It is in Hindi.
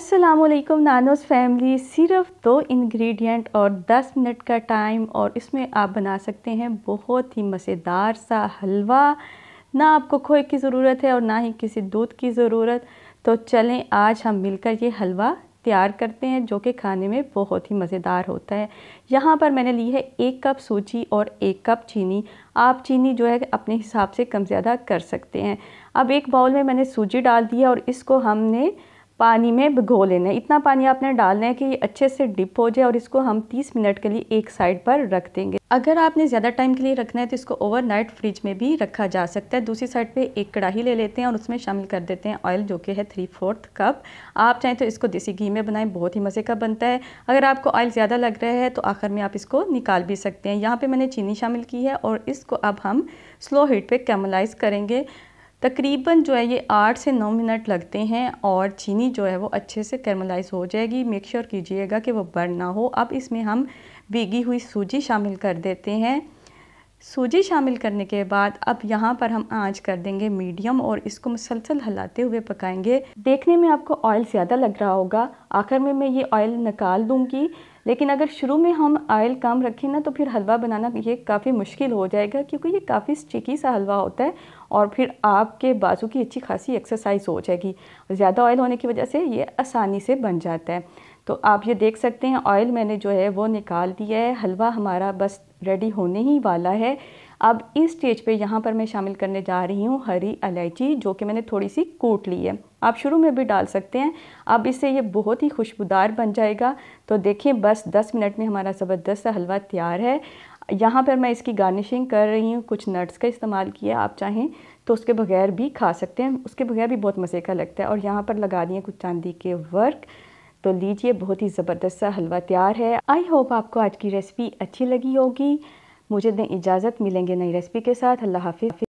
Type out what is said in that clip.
असलम नानोस फैमिली सिर्फ दो इंग्रेडिएंट और 10 मिनट का टाइम और इसमें आप बना सकते हैं बहुत ही मज़ेदार सा हलवा ना आपको खोए की ज़रूरत है और ना ही किसी दूध की ज़रूरत तो चलें आज हम मिलकर ये हलवा तैयार करते हैं जो कि खाने में बहुत ही मज़ेदार होता है यहाँ पर मैंने ली है एक कप सूजी और एक कप चीनी आप चीनी जो है अपने हिसाब से कम ज़्यादा कर सकते हैं अब एक बाउल में मैंने सूजी डाल दी है और इसको हमने पानी में भिगो लेना है इतना पानी आपने डालना है कि ये अच्छे से डिप हो जाए और इसको हम 30 मिनट के लिए एक साइड पर रख देंगे अगर आपने ज़्यादा टाइम के लिए रखना है तो इसको ओवरनाइट फ्रिज में भी रखा जा सकता है दूसरी साइड पे एक कढ़ाई ले लेते हैं और उसमें शामिल कर देते हैं ऑयल जो कि है थ्री फोर्थ कप आप चाहें तो इसको देसी घी में बनाएं बहुत ही मज़े का बनता है अगर आपको ऑयल ज़्यादा लग रहा है तो आखिर में आप इसको निकाल भी सकते हैं यहाँ पर मैंने चीनी शामिल की है और इसको अब हम स्लो हीट पर कैमलाइज करेंगे तकरीबन जो है ये आठ से नौ मिनट लगते हैं और चीनी जो है वो अच्छे से कैरमलाइज हो जाएगी मेक श्योर कीजिएगा कि वो बर्न ना हो अब इसमें हम भीगी हुई सूजी शामिल कर देते हैं सूजी शामिल करने के बाद अब यहाँ पर हम आंच कर देंगे मीडियम और इसको मुसलसल हलाते हुए पकाएंगे देखने में आपको ऑयल ज़्यादा लग रहा होगा आखिर में मैं ये ऑयल निकाल दूँगी लेकिन अगर शुरू में हम ऑयल कम रखें ना तो फिर हलवा बनाना ये काफ़ी मुश्किल हो जाएगा क्योंकि ये काफ़ी स्टिकी सा हलवा होता है और फिर आपके बाजू की अच्छी खासी एक्सरसाइज हो जाएगी ज़्यादा ऑयल होने की वजह से ये आसानी से बन जाता है तो आप ये देख सकते हैं ऑयल मैंने जो है वो निकाल दिया है हलवा हमारा बस रेडी होने ही वाला है अब इस स्टेज पे यहाँ पर मैं शामिल करने जा रही हूँ हरी इलायची जो कि मैंने थोड़ी सी कूट ली है आप शुरू में भी डाल सकते हैं अब इससे ये बहुत ही खुशबूदार बन जाएगा तो देखें बस 10 मिनट में हमारा ज़बरदस्त हलवा तैयार है यहाँ पर मैं इसकी गार्निशिंग कर रही हूँ कुछ नट्स का इस्तेमाल किया आप चाहें तो उसके बगैर भी खा सकते हैं उसके बगैर भी बहुत मज़े का लगता है और यहाँ पर लगा दिए कुछ चांदी के वर्क तो लीजिए बहुत ही ज़बरदस्त सा हलवा तैयार है आई होप आपको आज की रेसिपी अच्छी लगी होगी मुझे दें इजाज़त मिलेंगे नई रेसिपी के साथ अल्लाह हाफि